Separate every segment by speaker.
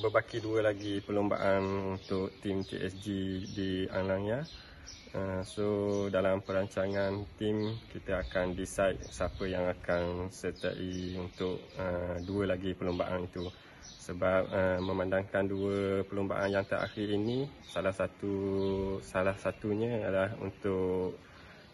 Speaker 1: berbaki dua lagi perlombaan untuk tim TSG di Anglangnya. Uh, eh, so dalam perancangan tim kita akan decide siapa yang akan sertai untuk uh, dua lagi perlombaan itu. Sebab uh, memandangkan dua perlombaan yang terakhir ini, salah satu salah satunya adalah untuk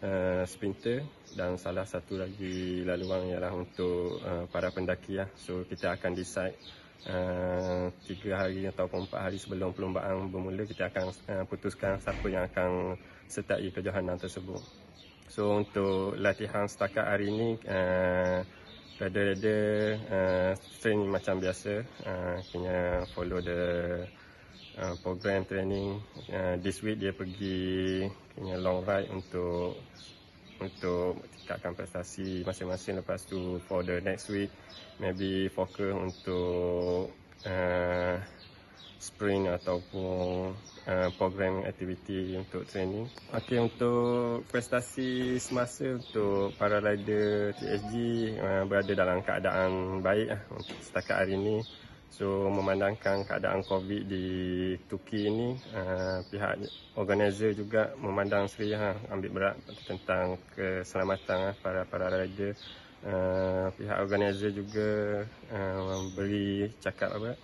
Speaker 1: uh, sprinter dan salah satu lagi laluan ialah untuk uh, para pendaki ya. So kita akan decide Eh, tiga hari ataupun empat hari sebelum perlombaan bermula kita akan uh, putuskan siapa yang akan sertai kejohanan tersebut. So untuk latihan setakat hari ini uh, eh, ada rada uh, train macam biasa uh, kena follow the uh, program training uh, this week dia pergi kena long ride untuk untuk tingkatkan prestasi masing-masing lepas tu for the next week maybe fokus untuk uh, sprint ataupun uh, program aktiviti untuk training. Okey untuk prestasi semasa untuk para rider THG uh, eh, berada dalam keadaan baik uh, setakat hari ini. So memandangkan keadaan COVID di Turki ini uh, Pihak organizer juga memandang seri ha, ah, ambil berat tentang keselamatan ha, para para raja. Uh, pihak organizer juga uh, beri cakap apa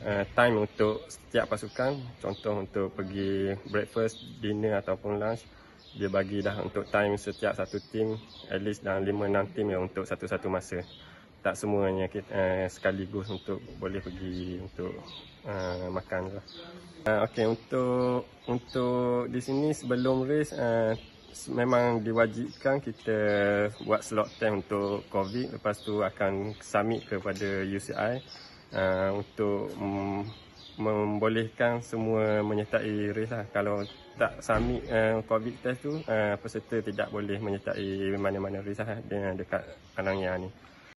Speaker 1: uh, time untuk setiap pasukan contoh untuk pergi breakfast dinner ataupun lunch dia bagi dah untuk time setiap satu team at least dalam 5 6 team ya untuk satu-satu masa tak semuanya uh, sekaligus untuk boleh pergi untuk uh, makan lah. Uh, eh, okay, untuk untuk di sini sebelum race uh, memang diwajibkan kita buat slot time untuk COVID lepas tu akan submit kepada UCI uh, untuk mm, membolehkan semua menyertai race lah. Kalau tak submit uh, COVID test tu uh, peserta tidak boleh menyertai mana-mana race lah dekat Alang Yang ni.